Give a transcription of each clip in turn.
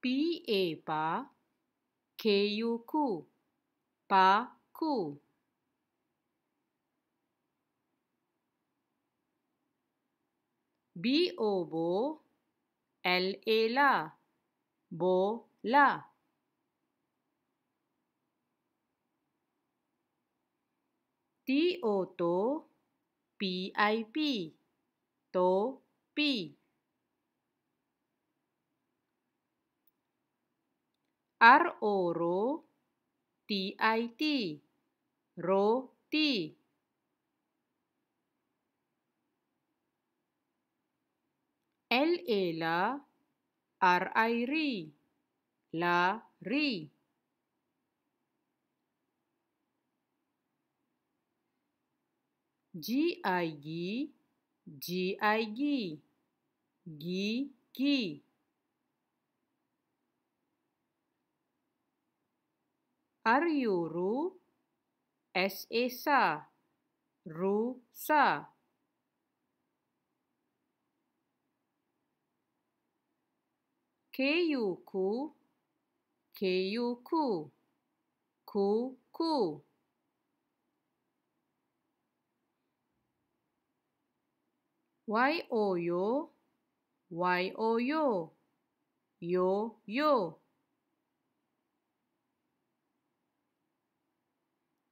P A pa K U ku pa ku B O bo L A la bo la T O to P I P to P. Pi. R O la la ri G I gi G I gi gi gi aryu ru sa ru sa keyu ku keyu ku ku ku yo yo yo yo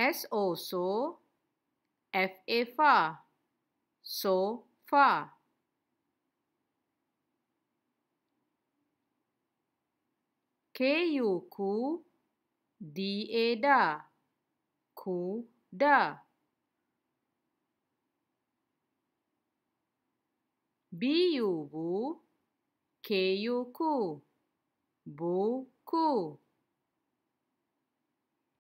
S O so, also F A far so far K U ku D A da ku da B U bu K U ku bu ku